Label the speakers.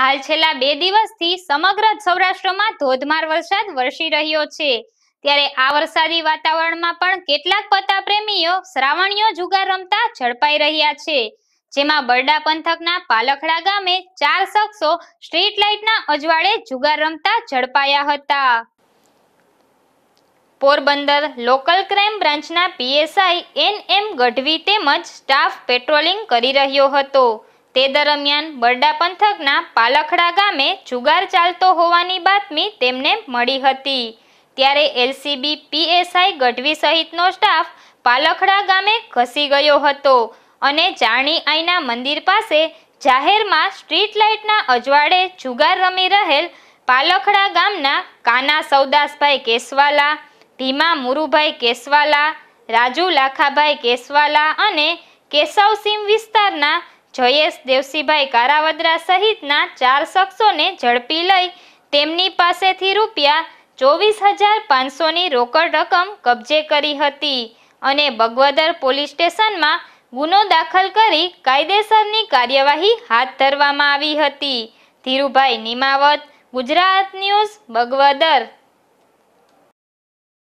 Speaker 1: હાલ છેલ્લા બે દિવસથી સમગ્ર સૌરાષ્ટ્રમાં ધોધમાર વરસાદ વરસી રહ્યો છે ત્યારે આ વરસાદી વાતાવરણમાં પણ કેટલાક પત્તા પ્રેમીઓ શ્રાવણીઓ જુગાર રમતા ઝડપાઈ રહ્યા છે જેમાં બરડા પંથકના પાલખડા ગામે ચાર શખ્સો સ્ટ્રીટ લાઇટના અજવાળે જુગાર રમતા ઝડપાયા હતા પોરબંદર લોકલ ક્રાઇમ બ્રાન્ચના પીએસઆઈ એન એમ ગઢવી તેમજ સ્ટાફ પેટ્રોલિંગ કરી રહ્યો હતો તે દરમિયાન બરડા પંથકના પાલખડા ગામે જુગાર ચાલતો હોવાની બાતમી તેમને મળી હતી ત્યારે એલસીબી પીએસઆઈ ગઢવી સહિતનો સ્ટાફ પાલખડા ગામે ઘસી ગયો હતો અને જાણી આઈના મંદિર પાસે જાહેરમાં સ્ટ્રીટ લાઇટના અજવાળે જુગાર રમી રહેલ પાલખડા ગામના કાના સૌદાસભાઈ કેસવાલા ભીમા મુરુભાઈ કેસવાલા રાજુ લાખાભાઈ કેસવાલા અને કેશવસિંહ વિસ્તારના જયેશ દેવસીભાઈ કારાવદરા સહિતના ચાર શખ્સોને ઝડપી લઈ તેમની પાસેથી રૂપિયા ચોવીસ હજાર પાંચસોની રોકડ રકમ કબજે કરી હતી અને બગવદર પોલીસ સ્ટેશનમાં ગુનો દાખલ કરી કાયદેસરની કાર્યવાહી હાથ ધરવામાં આવી હતી ધીરુભાઈ નિમાવત ગુજરાત ન્યૂઝ બગવદર